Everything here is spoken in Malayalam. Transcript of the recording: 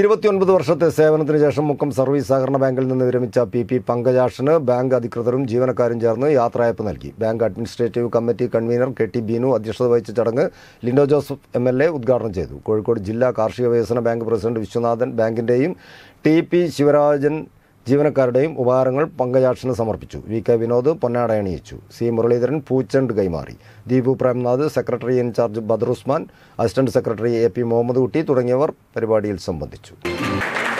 ഇരുപത്തിയൊൻപത് വർഷത്തെ സേവനത്തിന് ശേഷം മുക്കം സർവീസ് സഹകരണ ബാങ്കിൽ നിന്ന് വിരമിച്ച പി പി പങ്കജാഷിന് ബാങ്ക് അധികൃതരും ജീവനക്കാരും ചേർന്ന് യാത്രയപ്പ് നൽകി bank administrative committee convener K T Beenu അധ്യക്ഷത വഹിച്ച ചടങ്ങ് Linto Joseph M L A ഉദ്ഘാടനം ചെയ്തു കോഴിക്കോട് ജില്ലാ കാർഷിക വികസന ബാങ്ക് പ്രസിഡന്റ് വിശ്വനാഥൻ ബാങ്കിൻ്റെയും ടി പി ശിവരാജൻ ജീവനക്കാരുടെയും ഉപഹാരങ്ങൾ പങ്കജാക്ഷന് സമർപ്പിച്ചു വി കെ വിനോദ് പൊന്നാട അണിയിച്ചു സി മുരളീധരൻ പൂച്ചണ്ട് കൈമാറി Deepu Premnath secretary in charge Badaruzman assistant secretary A P Muhammad Kutty തുടങ്ങിയവർ പരിപാടിയിൽ സംബന്ധിച്ചു